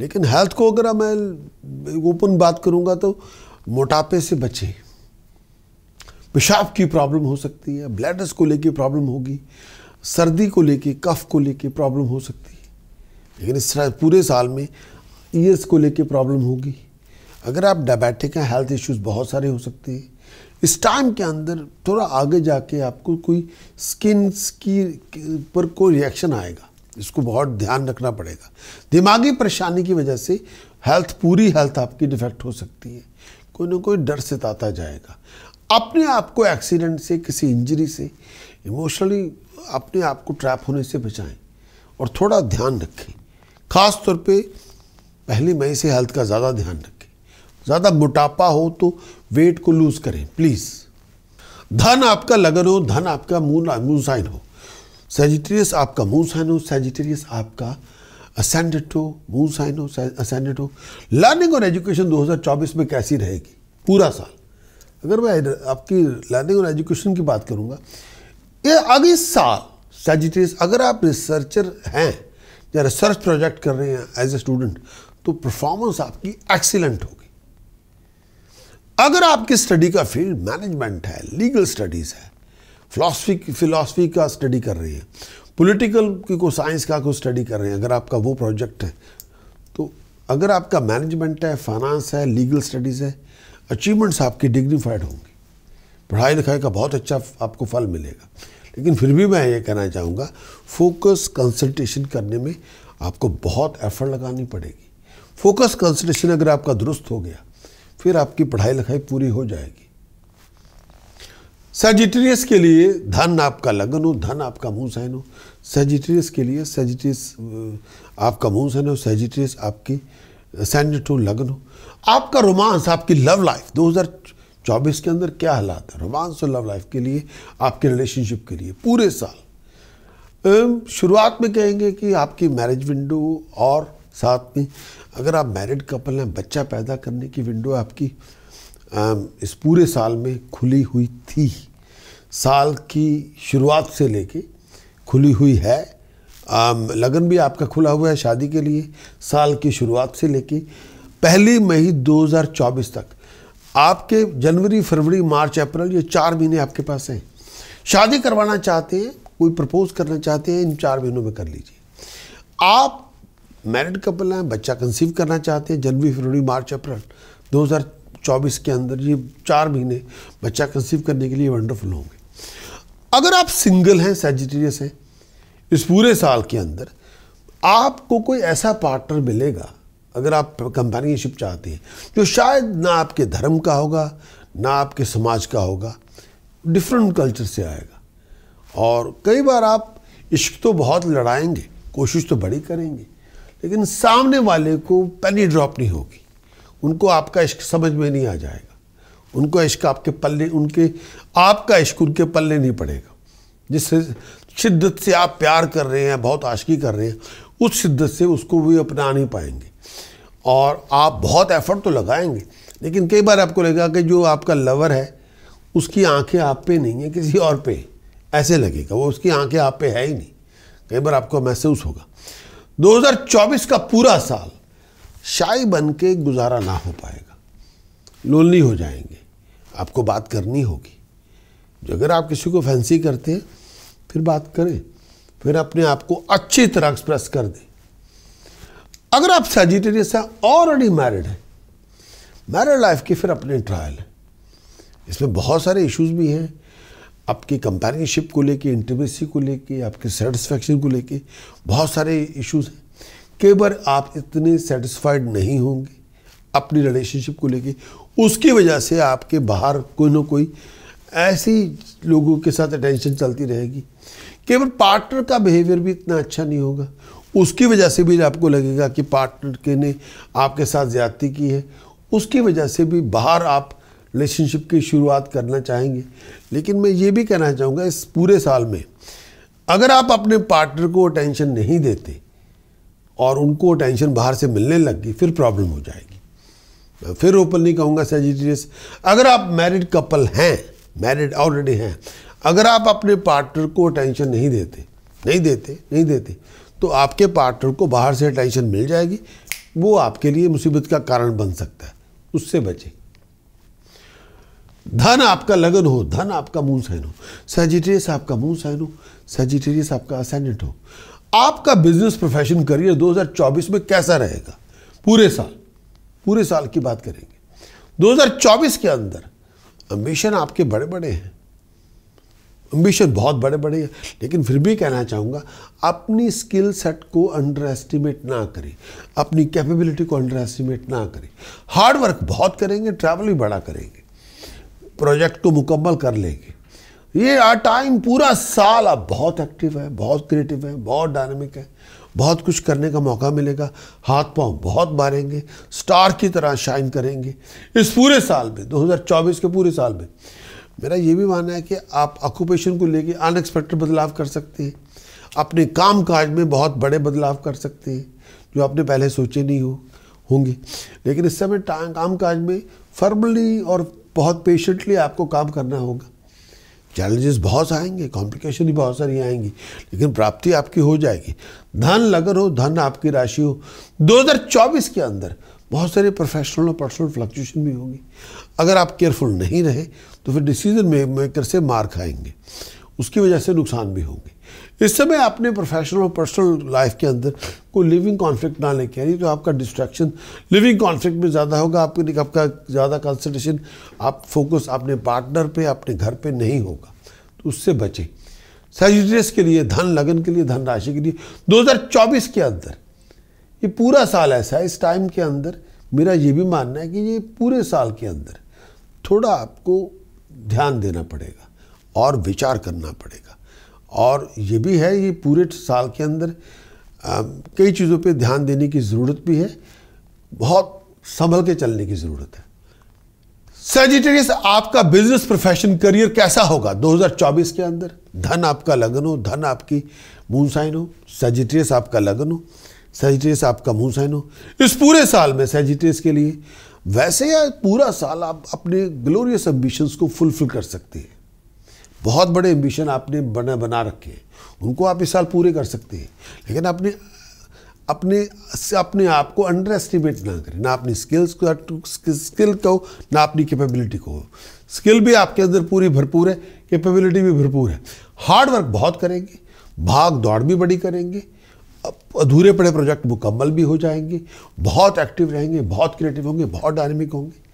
लेकिन हेल्थ को अगर मैं ओपन बात करूँगा तो मोटापे से बचें पेशाब की प्रॉब्लम हो सकती है ब्लैडर्स को लेके प्रॉब्लम होगी सर्दी को लेके कफ को लेके प्रॉब्लम हो सकती है लेकिन इस पूरे साल में ईयर्स को लेके प्रॉब्लम होगी अगर आप डायबिटिक हैं हेल्थ इश्यूज बहुत सारे हो सकते हैं इस टाइम के अंदर थोड़ा आगे जाके आपको कोई स्किन की पर कोई रिएक्शन आएगा इसको बहुत ध्यान रखना पड़ेगा दिमागी परेशानी की वजह से हेल्थ पूरी हेल्थ आपकी डिफेक्ट हो सकती है कोई ना कोई डर सताता जाएगा अपने आप को एक्सीडेंट से किसी इंजरी से इमोशनली अपने आप को ट्रैप होने से बचाएं और थोड़ा ध्यान रखें खास तौर पे पहली मई से हेल्थ का ज़्यादा ध्यान रखें ज़्यादा मोटापा हो तो वेट को लूज़ करें प्लीज़ धन आपका लगन हो धन आपका मून मून साइन हो सेजिटेरियस आपका मून साइन हो सेजिटेरियस आपका असेंडेड हो मून साइन हो असेंडेड हो लर्निंग और एजुकेशन 2024 में कैसी रहेगी पूरा साल अगर मैं आपकी लर्निंग और एजुकेशन की बात करूँगा ये अगले साल सेजिटेरियस अगर आप रिसर्चर हैं या रिसर्च प्रोजेक्ट कर रहे हैं एज ए स्टूडेंट तो परफॉर्मेंस आपकी एक्सीलेंट होगी अगर आपकी स्टडी का फील्ड मैनेजमेंट है लीगल स्टडीज़ है फिलासफी फिलासफी का स्टडी कर रही है पॉलिटिकल की कोई साइंस का कोई स्टडी कर रहे हैं अगर आपका वो प्रोजेक्ट है तो अगर आपका मैनेजमेंट है फाइनेंस है लीगल स्टडीज़ है अचीवमेंट्स आपकी डिग्निफाइड होंगी पढ़ाई लिखाई का बहुत अच्छा आपको फल मिलेगा लेकिन फिर भी मैं ये कहना चाहूँगा फोकस कंसल्टेशन करने में आपको बहुत एफर्ट लगानी पड़ेगी फोकस कंसल्टेशन अगर आपका दुरुस्त हो गया फिर आपकी पढ़ाई लिखाई पूरी हो जाएगी सेजिटेरियस के लिए धन आपका लगन हो धन आपका मुंह सहन हो सेजिटेरियस के लिए सेजिटेरियस आपका मुंह सहन हो सेजिटेरियस आपकी सैनिट हो लगन हो आपका रोमांस आपकी लव लाइफ 2024 के अंदर क्या हालात है रोमांस और लव लाइफ के लिए आपके रिलेशनशिप के लिए पूरे साल शुरुआत में कहेंगे कि आपकी मैरिज विंडो और साथ में अगर आप मैरिड कपल हैं बच्चा पैदा करने की विंडो आपकी इस पूरे साल में खुली हुई थी साल की शुरुआत से लेके खुली हुई है लगन भी आपका खुला हुआ है शादी के लिए साल की शुरुआत से लेके पहली मई 2024 तक आपके जनवरी फरवरी मार्च अप्रैल ये चार महीने आपके पास हैं शादी करवाना चाहते हैं कोई प्रपोज करना चाहते हैं इन चार महीनों में कर लीजिए आप मैरिड कपल हैं बच्चा कंसीव करना चाहते हैं जनवरी फरवरी मार्च अप्रैल 2024 के अंदर ये चार महीने बच्चा कंसीव करने के लिए वंडरफुल होंगे अगर आप सिंगल हैं सेजिटेरियस हैं इस पूरे साल के अंदर आपको कोई ऐसा पार्टनर मिलेगा अगर आप कंपेनियनशिप चाहते हैं जो शायद ना आपके धर्म का होगा ना आपके समाज का होगा डिफरेंट कल्चर से आएगा और कई बार आप इश्क तो बहुत लड़ाएंगे कोशिश तो बड़ी करेंगे लेकिन सामने वाले को पैनी ड्रॉप नहीं होगी उनको आपका इश्क समझ में नहीं आ जाएगा उनको इश्क आपके पल्ले उनके आपका इश्क उनके पल्ले नहीं पड़ेगा जिस शिद्दत से आप प्यार कर रहे हैं बहुत आशकी कर रहे हैं उस शिद्दत से उसको भी अपना नहीं पाएंगे और आप बहुत एफर्ट तो लगाएंगे लेकिन कई बार आपको लगेगा कि जो आपका लवर है उसकी आंखें आप पे नहीं है किसी और पे ऐसे लगेगा वो उसकी आंखें आप पे है ही नहीं कई बार आपको महसूस होगा 2024 का पूरा साल शाही बन के गुजारा ना हो पाएगा लोनली हो जाएंगे आपको बात करनी होगी जो अगर आप किसी को फैंसी करते हैं फिर बात करें फिर अपने आप को अच्छी तरह एक्सप्रेस कर दें अगर आप सेजिटेरियस हैं ऑलरेडी मैरिड हैं मैरिड लाइफ की फिर अपने ट्रायल है इसमें बहुत सारे इश्यूज भी हैं आपकी कंपेनियनशिप को लेके इंटीमेसी को लेके आपके सेटिस्फैक्शन को लेके बहुत सारे इश्यूज हैं कई बार आप इतने सेटिस्फाइड नहीं होंगे अपनी रिलेशनशिप को लेके उसकी वजह से आपके बाहर कोई ना कोई ऐसी लोगों के साथ अटेंशन चलती रहेगी केवल पार्टनर का बिहेवियर भी इतना अच्छा नहीं होगा उसकी वजह से भी आपको लगेगा कि पार्टनर के ने आपके साथ ज़्यादती की है उसकी वजह से भी बाहर आप रिलेशनशिप की शुरुआत करना चाहेंगे लेकिन मैं ये भी कहना चाहूँगा इस पूरे साल में अगर आप अपने पार्टनर को अटेंशन नहीं देते और उनको अटेंशन बाहर से मिलने लग गई फिर प्रॉब्लम हो जाएगी फिर ओपन नहीं कहूँगा सेजिटेरियस अगर आप मैरिड कपल हैं मैरिड ऑलरेडी हैं अगर आप अपने पार्टनर को अटेंशन नहीं देते नहीं देते नहीं देते तो आपके पार्टनर को बाहर से अटेंशन मिल जाएगी वो आपके लिए मुसीबत का कारण बन सकता है उससे बचे धन आपका लगन हो धन आपका मून साइन हो सेजिटेरियस आपका मून साइन हो सेजिटेरियस आपका असेंडेंट हो आपका बिजनेस प्रोफेशन करियर 2024 में कैसा रहेगा पूरे साल पूरे साल की बात करेंगे 2024 के अंदर अम्बिशन आपके बड़े बड़े हैं अम्बिशन बहुत बड़े बड़े हैं लेकिन फिर भी कहना चाहूँगा अपनी स्किल सेट को अंडर एस्टिमेट ना करें अपनी कैपेबिलिटी को अंडर एस्टिमेट ना करें हार्ड वर्क बहुत करेंगे ट्रैवल भी बड़ा करेंगे प्रोजेक्ट को मुकम्मल कर लेंगे ये टाइम पूरा साल आप बहुत एक्टिव है बहुत क्रिएटिव है बहुत डायनेमिक है बहुत कुछ करने का मौका मिलेगा हाथ पांव बहुत मारेंगे स्टार की तरह शाइन करेंगे इस पूरे साल में 2024 के पूरे साल में मेरा ये भी मानना है कि आप ऑक्यूपेशन को लेके अनएक्सपेक्टेड बदलाव कर सकते हैं अपने काम काज में बहुत बड़े बदलाव कर सकते हैं जो आपने पहले सोचे नहीं हो होंगे लेकिन इस समय काम काज में फर्मली और बहुत पेशेंटली आपको काम करना होगा चैलेंजेस बहुत आएंगे कॉम्प्लिकेशन भी बहुत सारी आएंगी लेकिन प्राप्ति आपकी हो जाएगी धन लगन हो धन आपकी राशि हो 2024 के अंदर बहुत सारे प्रोफेशनल और पर्सनल फ्लक्चुएशन भी होंगी अगर आप केयरफुल नहीं रहे तो फिर डिसीजन मेकर से मार्क आएंगे उसकी वजह से नुकसान भी होंगे इस समय अपने प्रोफेशनल और पर्सनल लाइफ के अंदर कोई लिविंग कॉन्फ्लिक्ट ना लेके आइए तो आपका डिस्ट्रैक्शन लिविंग कॉन्फ्लिक्ट में ज़्यादा होगा आपके आपका ज़्यादा कंसनट्रेशन आप फोकस अपने पार्टनर पे अपने घर पे नहीं होगा तो उससे बचें सजिटेस के लिए धन लगन के लिए धन राशि के लिए 2024 के अंदर ये पूरा साल ऐसा है इस टाइम के अंदर मेरा ये भी मानना है कि ये पूरे साल के अंदर थोड़ा आपको ध्यान देना पड़ेगा और विचार करना पड़ेगा और ये भी है ये पूरे साल के अंदर कई चीज़ों पे ध्यान देने की ज़रूरत भी है बहुत संभल के चलने की ज़रूरत है सेजिटेरियस आपका बिजनेस प्रोफेशन करियर कैसा होगा 2024 के अंदर धन आपका लगन हो धन आपकी मून साइन हो सेजिटेरियस आपका लगन हो सेजिटेरियस आपका मून साइन हो इस पूरे साल में सेजिटेरियस के लिए वैसे या पूरा साल आप अपने ग्लोरियस एम्बिशंस को फुलफिल कर सकते हैं बहुत बड़े एम्बिशन आपने बना बना रखे हैं उनको आप इस साल पूरे कर सकते हैं लेकिन अपने अपने अपने आप को अंडर एस्टिमेट ना करें ना अपनी स्किल्स को स्किल को ना अपनी कैपेबिलिटी को स्किल भी आपके अंदर पूरी भरपूर है कैपेबिलिटी भी भरपूर है हार्ड वर्क बहुत करेंगे भाग दौड़ भी बड़ी करेंगे अधूरे पड़े प्रोजेक्ट मुकम्मल भी हो जाएंगे बहुत एक्टिव रहेंगे बहुत क्रिएटिव होंगे बहुत डायनेमिक होंगे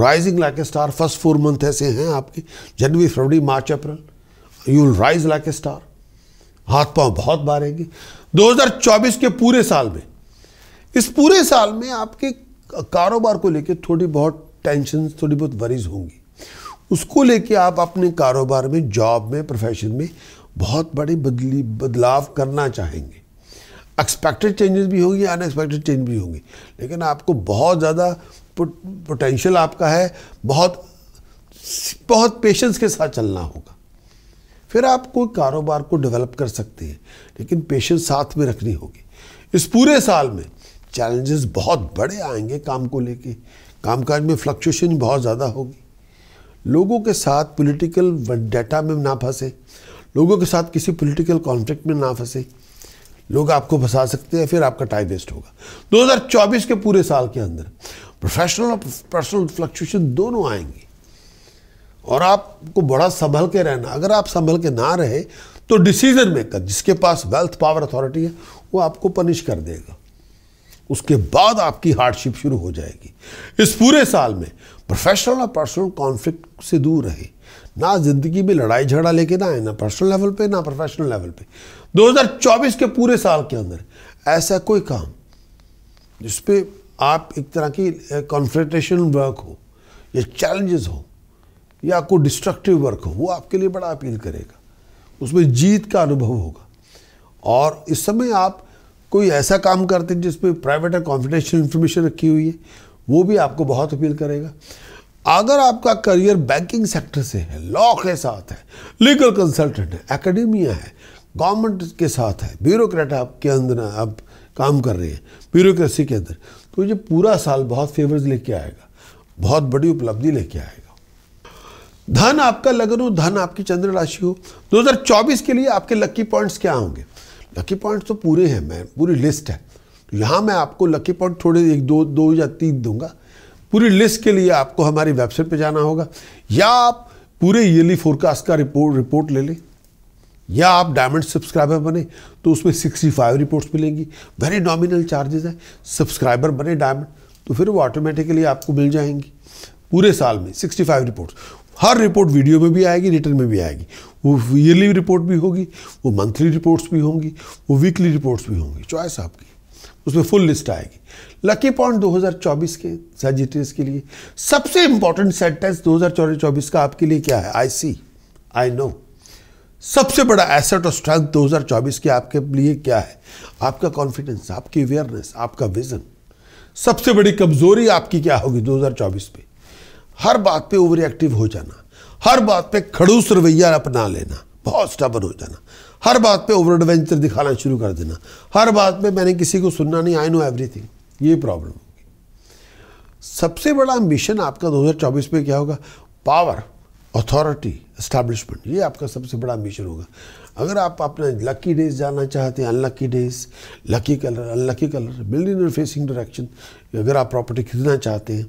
rising like a star first four month ऐसे हैं आपके जनवरी फरवरी March April you will rise like a star हाथ पांव बहुत बारेंगे 2024 के पूरे साल में इस पूरे साल में आपके कारोबार को लेके थोड़ी बहुत टेंशन थोड़ी बहुत वरीज होंगी उसको लेके आप अपने कारोबार में जॉब में प्रोफेशन में बहुत बड़ी बदली बदलाव करना चाहेंगे एक्सपेक्टेड चेंजेस भी होंगे अनएक्सपेक्टेड चेंज भी होंगे लेकिन आपको बहुत ज़्यादा पोटेंशियल आपका है बहुत बहुत पेशेंस के साथ चलना होगा फिर आप कोई कारोबार को डेवलप कर सकते हैं लेकिन पेशेंस साथ में रखनी होगी इस पूरे साल में चैलेंजेस बहुत बड़े आएंगे काम को लेके कामकाज में फ्लक्चुएशन बहुत ज़्यादा होगी लोगों के साथ पॉलिटिकल डेटा में ना फंसे लोगों के साथ किसी पॉलिटिकल कॉन्फ्लिक्ट में ना फंसे लोग आपको फंसा सकते हैं फिर आपका टाइम वेस्ट होगा 2024 के पूरे साल के अंदर प्रोफेशनल और पर्सनल फ्लक्चुएशन दोनों आएंगे और आपको बड़ा संभल के रहना अगर आप संभल के ना रहे तो डिसीजन मेकर जिसके पास वेल्थ पावर अथॉरिटी है वो आपको पनिश कर देगा उसके बाद आपकी हार्डशिप शुरू हो जाएगी इस पूरे साल में प्रोफेशनल और पर्सनल कॉन्फ्लिक्ट से दूर रहे ना ज़िंदगी में लड़ाई झगड़ा लेके ना आए ना पर्सनल लेवल पे ना प्रोफेशनल लेवल पे 2024 के पूरे साल के अंदर ऐसा कोई काम जिसपे आप एक तरह की कॉन्फ्रेंटेशन वर्क हो या चैलेंजेस हो या आपको डिस्ट्रक्टिव वर्क हो वो आपके लिए बड़ा अपील करेगा उसमें जीत का अनुभव होगा और इस समय आप कोई ऐसा काम करते हैं जिसमें प्राइवेट और कॉन्फिडेंशियल इन्फॉर्मेशन रखी हुई है वो भी आपको बहुत अपील करेगा अगर आपका करियर बैंकिंग सेक्टर से है लॉ के साथ है लीगल कंसल्टेंट है एकेडमिया है गवर्नमेंट के साथ है ब्यूरोक्रेट आपके अंदर आप काम कर रहे हैं ब्यूरोक्रेसी के अंदर तो ये पूरा साल बहुत फेवर्स लेके आएगा बहुत बड़ी उपलब्धि लेके आएगा धन आपका लगन हो धन आपकी चंद्र राशि हो 2024 तो के लिए आपके लकी पॉइंट्स क्या होंगे लकी पॉइंट्स तो पूरे हैं मैं पूरी लिस्ट है तो यहाँ मैं आपको लकी पॉइंट थोड़े एक दो दो या तीन दूंगा पूरी लिस्ट के लिए आपको हमारी वेबसाइट पर जाना होगा या आप पूरे ईयरली फोरकास्ट का रिपोर्ट रिपोर्ट ले लें या आप डायमंड सब्सक्राइबर बने तो उसमें 65 रिपोर्ट्स मिलेंगी वेरी नॉमिनल चार्जेस हैं सब्सक्राइबर बने डायमंड तो फिर वो ऑटोमेटिकली आपको मिल जाएंगी पूरे साल में 65 रिपोर्ट्स हर रिपोर्ट वीडियो में भी आएगी रिटर्न में भी आएगी वो ईयरली रिपोर्ट भी होगी वो मंथली रिपोर्ट्स भी होंगी वो वीकली रिपोर्ट्स भी होंगी चॉइस आपकी उसमें फुल लिस्ट आएगी लकी पॉइंट 2024 के सेजिटेरियस के लिए सबसे इंपॉर्टेंट सेंटेंस 2024 का आपके लिए क्या है आई सी आई नो सबसे बड़ा एसेट और स्ट्रेंथ 2024 के आपके लिए क्या है आपका कॉन्फिडेंस आपकी अवेयरनेस आपका विजन सबसे बड़ी कमजोरी आपकी क्या होगी 2024 पे हर बात पे ओवर एक्टिव हो जाना हर बात पे खड़ूस रवैया अपना लेना बहुत स्टबर हो जाना हर बात पे ओवर एडवेंचर दिखाना शुरू कर देना हर बात पे मैंने किसी को सुनना नहीं आई नो एवरीथिंग ये प्रॉब्लम होगी सबसे बड़ा मिशन आपका 2024 पे क्या होगा पावर अथॉरिटी इस्टेब्लिशमेंट ये आपका सबसे बड़ा मिशन होगा अगर आप अपना लकी डेज जाना चाहते हैं unlucky days lucky colour unlucky colour building facing direction अगर आप प्रॉपर्टी खरीदना चाहते हैं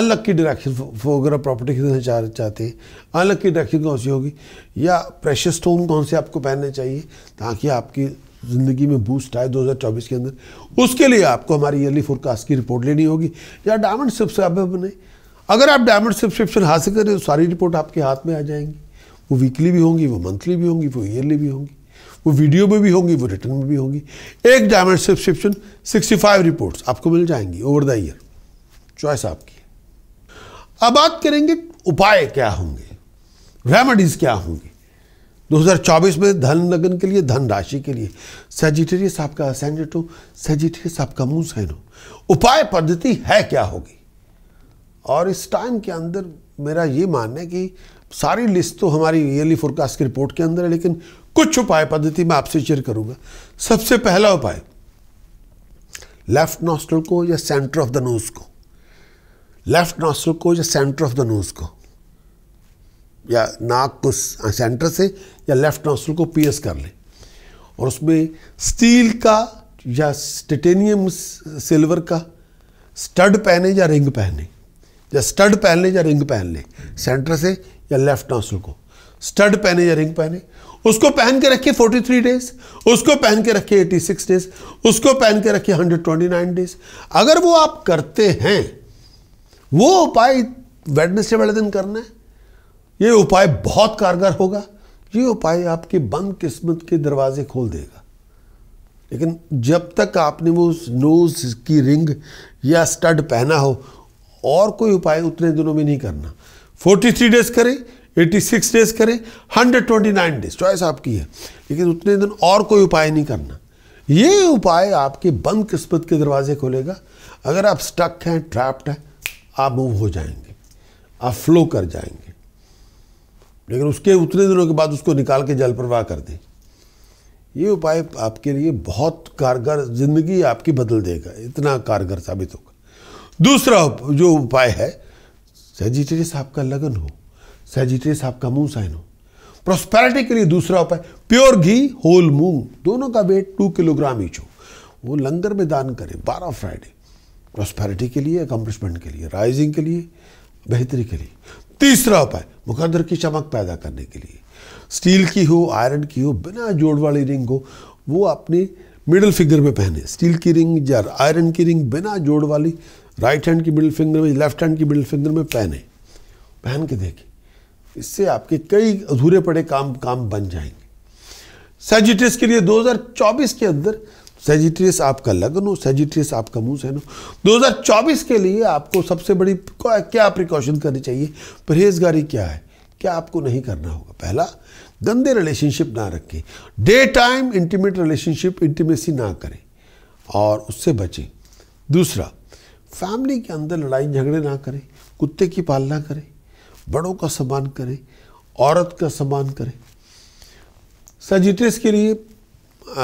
अनलक्की डायरेक्शन अगर आप प्रॉपर्टी खरीदना चाह चाहते हैं अनलक्की डायरेक्शन कौन सी होगी या प्रेशर स्टोन कौन से आपको पहनने चाहिए ताकि आपकी ज़िंदगी में बूस्ट आए 2024 के अंदर उसके लिए आपको हमारी ईयरली फोरकास्ट की रिपोर्ट लेनी होगी या डायमंड सबसे आप बने अगर आप डायमंड सब्सक्रिप्शन हासिल करें तो सारी रिपोर्ट आपके हाथ में आ जाएंगी वो वीकली भी होंगी वो मंथली भी होंगी वो ईयरली भी होंगी वो वीडियो में भी होंगी वो रिटर्न में भी होंगी एक डायमंड सब्सक्रिप्शन 65 रिपोर्ट्स आपको मिल जाएंगी ओवर द ईयर चॉइस आपकी अब बात करेंगे उपाय क्या होंगे रेमेडीज क्या होंगी 2024 में धन लगन के लिए धन राशि के लिए सेजिटेरियस आपका असेंडेट हो सेजिटेरियस आपका मुंह सहन हो उपाय पद्धति है क्या होगी और इस टाइम के अंदर मेरा ये मानना है कि सारी लिस्ट तो हमारी ईयरली फोरकास्ट की रिपोर्ट के अंदर है लेकिन कुछ उपाय पद्धति मैं आपसे शेयर करूंगा सबसे पहला उपाय लेफ्ट नॉस्टल को या सेंटर ऑफ द नोज को लेफ्ट नॉस्टल को या सेंटर ऑफ द नोज को या नाक को सेंटर से या लेफ्ट नोस्टल को पियर्स कर लें और उसमें स्टील का या टिटेनियम सिल्वर का स्टड पहने या रिंग पहने या स्टड पहन लें या रिंग पहन लें सेंटर से या लेफ्ट नॉसल को स्टड पहने या रिंग पहने उसको पहन के रखिए 43 डेज उसको पहन के रखिए 86 डेज उसको पहन के रखिए 129 डेज अगर वो आप करते हैं वो उपाय वेडनेसडे वाले दिन करना है ये उपाय बहुत कारगर होगा ये उपाय आपकी बंद किस्मत के दरवाजे खोल देगा लेकिन जब तक आपने वो नोज की रिंग या स्टड पहना हो और कोई उपाय उतने दिनों में नहीं करना 43 डेज करें 86 डेज करें 129 डेज चॉइस आपकी है लेकिन उतने दिन और कोई उपाय नहीं करना ये उपाय आपके बंद किस्मत के दरवाजे खोलेगा अगर आप स्टक हैं ट्रैप्ड हैं आप मूव हो जाएंगे आप फ्लो कर जाएंगे लेकिन उसके उतने दिनों के बाद उसको निकाल के जल प्रवाह कर दें ये उपाय आपके लिए बहुत कारगर ज़िंदगी आपकी बदल देगा इतना कारगर साबित होगा दूसरा जो उपाय है सेजिटेरियस आपका लगन हो सेजिटेरियस आपका मुंह साइन हो प्रोस्पेरिटी के लिए दूसरा उपाय प्योर घी होल मूंग दोनों का वेट टू किलोग्राम ईच हो वो लंगर में दान करें बारह फ्राइडे प्रोस्पेरिटी के लिए अकम्पलिशमेंट के लिए राइजिंग के लिए बेहतरी के लिए तीसरा उपाय मुखद्र की चमक पैदा करने के लिए स्टील की हो आयरन की हो बिना जोड़ वाली रिंग हो वो अपने मिडल फिगर में पहने स्टील की रिंग या आयरन की रिंग बिना जोड़ वाली राइट हैंड की मिडिल फिंगर में लेफ्ट हैंड की मिडिल फिंगर में पेन है पहन के देखें इससे आपके कई अधूरे पड़े काम काम बन जाएंगे सेजिटेस के लिए 2024 के अंदर सेजिटेस आपका लगन हो सेजिटेस आपका मुंह सहन हो दो के लिए आपको सबसे बड़ी क्या प्रिकॉशन करनी चाहिए परहेजगारी क्या है क्या आपको नहीं करना होगा पहला गंदे रिलेशनशिप ना रखें day time intimate relationship intimacy ना करें और उससे बचें दूसरा फैमिली के अंदर लड़ाई झगड़े ना करें कुत्ते की पालना करें बड़ों का सम्मान करें औरत का सम्मान करें सजिटेस के लिए आ,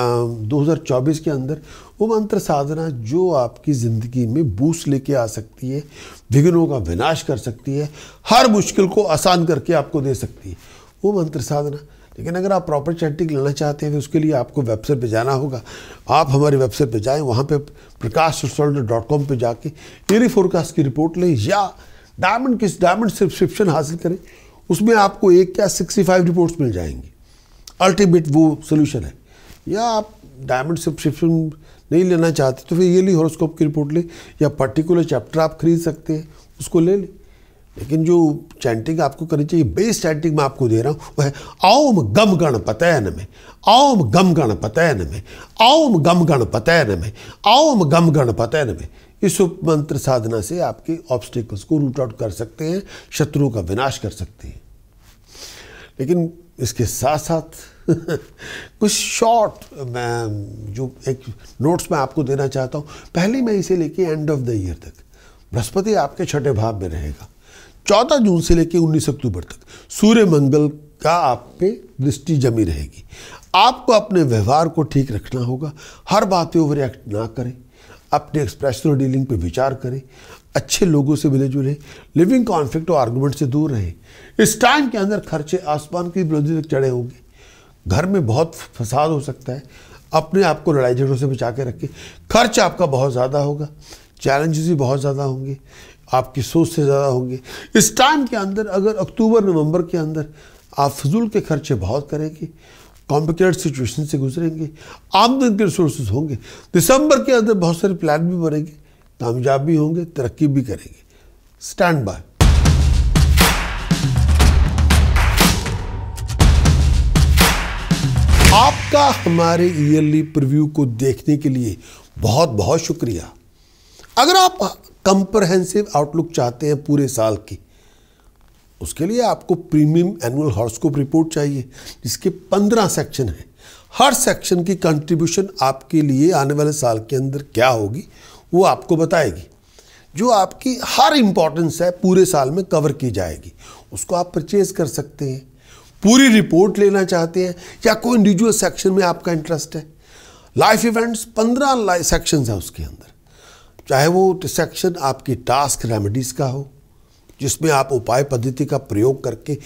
2024 के अंदर वो मंत्र साधना जो आपकी ज़िंदगी में बूस लेके आ सकती है विघ्नों का विनाश कर सकती है हर मुश्किल को आसान करके आपको दे सकती है वो मंत्र साधना लेकिन अगर आप प्रॉपर चैटिंग लेना चाहते हैं तो उसके लिए आपको वेबसाइट पर जाना होगा आप हमारी वेबसाइट पर जाएँ वहाँ पर प्रकाश डॉट कॉम पर जाके डेली फोरकास्ट की रिपोर्ट लें या डायमंड किस डायमंड सब्सक्रिप्शन हासिल करें उसमें आपको एक या सिक्सटी फाइव रिपोर्ट्स मिल जाएंगी अल्टीमेट वो सोल्यूशन है या आप डायमंड सब्सक्रिप्शन नहीं लेना चाहते तो फिर ये ली हॉरोस्कोप की रिपोर्ट लें या पर्टिकुलर चैप्टर आप खरीद सकते हैं उसको ले लें लेकिन जो चैंटिंग आपको करनी चाहिए बेस चैंटिंग मैं आपको दे रहा हूँ वह ओम गम गण पतयन में ओम गम गण पतयन में ओम गम गण पतयन में ओम गम गण पतयन में इस उपमंत्र साधना से आपके ऑब्स्टिकल्स को रूट आउट कर सकते हैं शत्रुओं का विनाश कर सकते हैं लेकिन इसके साथ साथ कुछ शॉर्ट मैं जो एक नोट्स मैं आपको देना चाहता हूँ पहले मैं इसे लेके एंड ऑफ द ईयर तक बृहस्पति आपके छठे भाव में रहेगा 14 जून से लेकर उन्नीस अक्टूबर तक सूर्य मंगल का आप पे दृष्टि जमी रहेगी आपको अपने व्यवहार को ठीक रखना होगा हर बात पे ओवर एक्ट ना करें अपने एक्सप्रेशनल डीलिंग पर विचार करें अच्छे लोगों से मिले जुले लिविंग कॉन्फ्लिक्ट और आर्गूमेंट से दूर रहें इस टाइम के अंदर खर्चे आसमान की बुलंदी तक चढ़े होंगे घर में बहुत फसाद हो सकता है अपने आप को लड़ाई झगड़ों से बचा के रखें खर्च आपका बहुत ज़्यादा होगा चैलेंजेस भी बहुत ज़्यादा होंगे आपकी सोच से ज़्यादा होंगे इस टाइम के अंदर अगर अक्टूबर नवंबर के अंदर आप फजूल के खर्चे बहुत करेंगे कॉम्प्लिकेटेड सिचुएशन से गुजरेंगे आमदन के रिसोर्स होंगे दिसंबर के अंदर बहुत सारे प्लान भी बनेंगे कामयाब भी होंगे तरक्की भी करेंगे स्टैंड बाय आपका हमारे ईयरली प्रव्यू को देखने के लिए बहुत बहुत शुक्रिया अगर आप कंप्रहेंसिव आउटलुक चाहते हैं पूरे साल की उसके लिए आपको प्रीमियम एनुअल हॉर्स्कोप रिपोर्ट चाहिए जिसके पंद्रह सेक्शन हैं हर सेक्शन की कंट्रीब्यूशन आपके लिए आने वाले साल के अंदर क्या होगी वो आपको बताएगी जो आपकी हर इंपॉर्टेंस है पूरे साल में कवर की जाएगी उसको आप परचेज कर सकते हैं पूरी रिपोर्ट लेना चाहते हैं या कोई इंडिविजुअल सेक्शन में आपका इंटरेस्ट है लाइफ इवेंट्स पंद्रह सेक्शंस हैं उसके अंदर चाहे वो सेक्शन आपकी टास्क रेमेडीज़ का हो जिसमें आप उपाय पद्धति का प्रयोग करके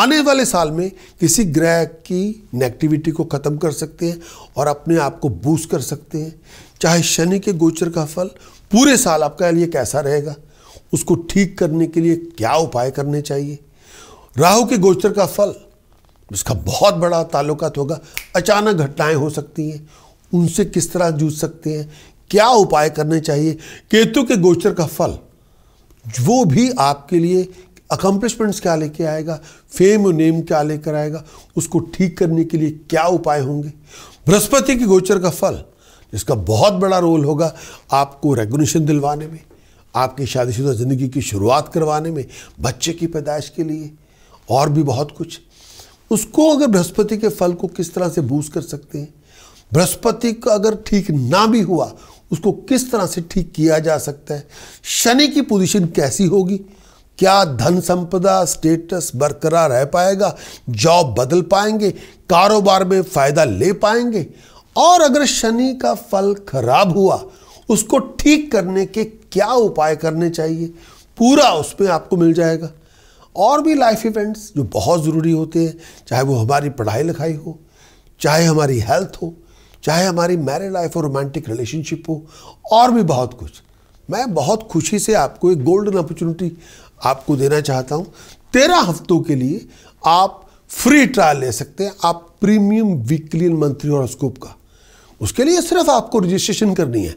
आने वाले साल में किसी ग्रह की नेगेटिविटी को ख़त्म कर सकते हैं और अपने आप को बूस्ट कर सकते हैं चाहे शनि के गोचर का फल पूरे साल आपका लिए कैसा रहेगा उसको ठीक करने के लिए क्या उपाय करने चाहिए राहु के गोचर का फल जिसका बहुत बड़ा ताल्लुकात होगा अचानक घटनाएं हो सकती हैं उनसे किस तरह जूझ सकते हैं क्या उपाय करने चाहिए केतु के गोचर का फल वो भी आपके लिए अकम्पलिशमेंट्स क्या लेके आएगा फेम और नेम क्या लेकर आएगा उसको ठीक करने के लिए क्या उपाय होंगे बृहस्पति के गोचर का फल जिसका बहुत बड़ा रोल होगा आपको रेगुलेशन दिलवाने में आपकी शादीशुदा ज़िंदगी की शुरुआत करवाने में बच्चे की पैदाइश के लिए और भी बहुत कुछ उसको अगर बृहस्पति के फल को किस तरह से बूझ कर सकते हैं बृहस्पति का अगर ठीक ना भी हुआ उसको किस तरह से ठीक किया जा सकता है शनि की पोजीशन कैसी होगी क्या धन संपदा स्टेटस बरकरार रह पाएगा जॉब बदल पाएंगे कारोबार में फ़ायदा ले पाएंगे और अगर शनि का फल खराब हुआ उसको ठीक करने के क्या उपाय करने चाहिए पूरा उसमें आपको मिल जाएगा और भी लाइफ इवेंट्स जो बहुत ज़रूरी होते हैं चाहे वो हमारी पढ़ाई लिखाई हो चाहे हमारी हेल्थ हो चाहे हमारी मैरिड लाइफ हो रोमांटिक रिलेशनशिप हो और भी बहुत कुछ मैं बहुत खुशी से आपको एक गोल्डन अपॉर्चुनिटी आपको देना चाहता हूँ तेरह हफ्तों के लिए आप फ्री ट्रायल ले सकते हैं आप प्रीमियम वीकली मंथली और स्कोप का उसके लिए सिर्फ आपको रजिस्ट्रेशन करनी है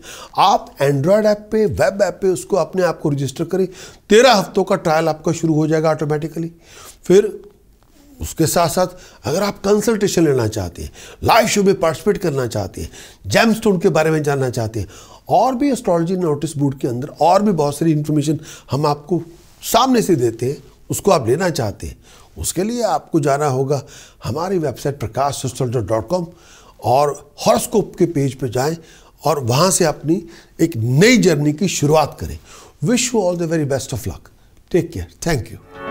आप एंड्रॉयड ऐप पे वेब ऐप पे उसको अपने आप को रजिस्टर करें तेरह हफ्तों का ट्रायल आपका शुरू हो जाएगा ऑटोमेटिकली फिर उसके साथ साथ अगर आप कंसल्टेशन लेना चाहते हैं लाइव शो में पार्टिसिपेट करना चाहते हैं जैम स्टोन के बारे में जानना चाहते हैं और भी एस्ट्रोलॉजी नोटिस बोर्ड के अंदर और भी बहुत सारी इन्फॉर्मेशन हम आपको सामने से देते हैं उसको आप लेना चाहते हैं उसके लिए आपको जाना होगा हमारी वेबसाइट प्रकाश डॉट कॉम और हॉरोस्कोप के पेज पर पे जाएं और वहाँ से अपनी एक नई जर्नी की शुरुआत करें wish you all the very best of luck take care thank you